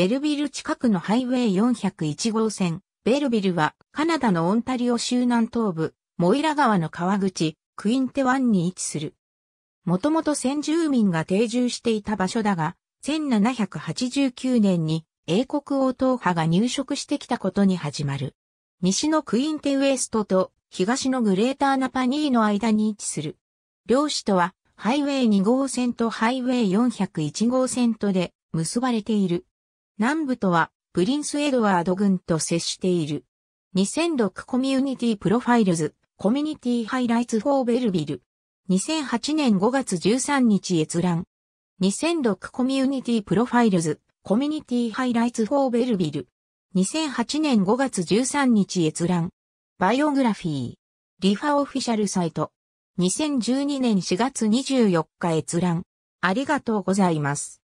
ベルビル近くのハイウェイ401号線。ベルビルはカナダのオンタリオ州南東部、モイラ川の川口、クインテ湾に位置する。もともと先住民が定住していた場所だが、1789年に英国王党派が入植してきたことに始まる。西のクインテウエストと東のグレーターナパニーの間に位置する。両市とはハイウェイ2号線とハイウェイ401号線とで結ばれている。南部とはプリンスエドワード軍と接している。2006コミュニティプロファイルズ、コミュニティハイライツフォーベルビル。2008年5月13日閲覧。2006コミュニティプロファイルズ、コミュニティハイライツフォーベルビル。2008年5月13日閲覧。バイオグラフィー。リファオフィシャルサイト。2012年4月24日閲覧。ありがとうございます。